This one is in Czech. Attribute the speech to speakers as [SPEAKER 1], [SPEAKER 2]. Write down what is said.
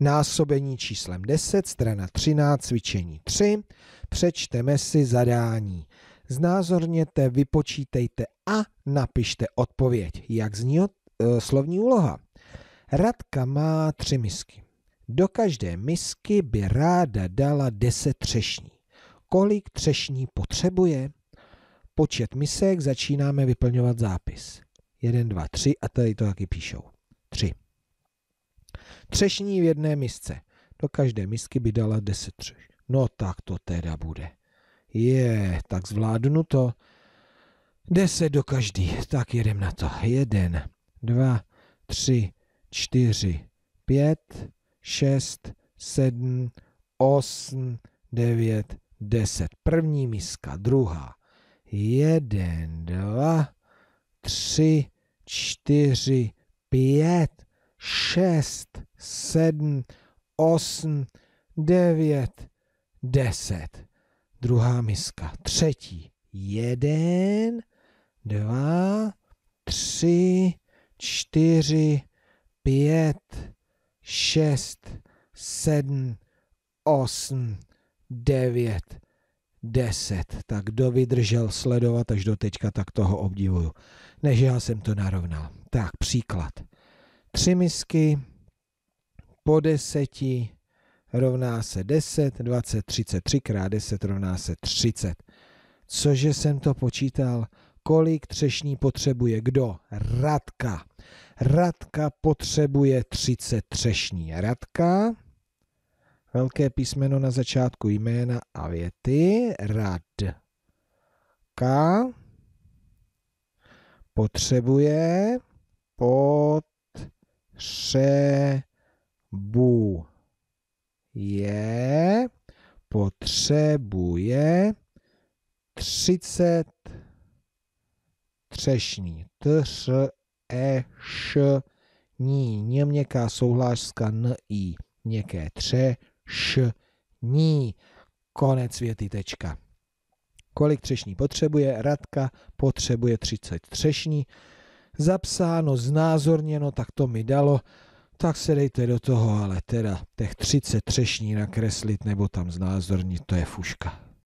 [SPEAKER 1] násobení číslem 10, strana 13, cvičení 3. Přečteme si zadání. Znázorněte, vypočítejte a napište odpověď. Jak zní od, eh, e, slovní úloha? Radka má tři misky. Do každé misky by ráda dala 10 třešní. Kolik třešní potřebuje? Počet misek začínáme vyplňovat zápis. 1, 2, 3 a tady to taky píšou. Třešní v jedné misce. Do každé misky by dala deset třeš. No tak to teda bude. Je, tak zvládnu to. Deset do každý. Tak jedem na to. Jeden, dva, tři, čtyři, pět, šest, sedm, osm, devět, deset. První miska, druhá. Jeden, dva, tři, čtyři, pět, šest, sedm, osm, devět, deset. Druhá miska, třetí, jeden, dva, tři, čtyři, pět, šest, sedm, osm, devět, deset. Tak kdo vydržel sledovat až do teďka, tak toho obdivuju. Než já jsem to narovnal. Tak příklad. Tři misky po deseti rovná se 10, 20, 30, 3 krát 10 rovná se 30. Cože jsem to počítal? Kolik třešní potřebuje kdo? Radka. Radka potřebuje 30 třešní. Radka, velké písmeno na začátku jména a věty, radka potřebuje, pot potřebuje, potřebuje 30 třešní. Tř, e, š, ní, něměká měkká souhláška, n, i, měkké tře, š, ní. Konec věty tečka. Kolik třešní potřebuje? Radka potřebuje 30 třešní zapsáno, znázorněno, tak to mi dalo, tak se dejte do toho, ale teda těch 30 třešní nakreslit nebo tam znázornit, to je fuška.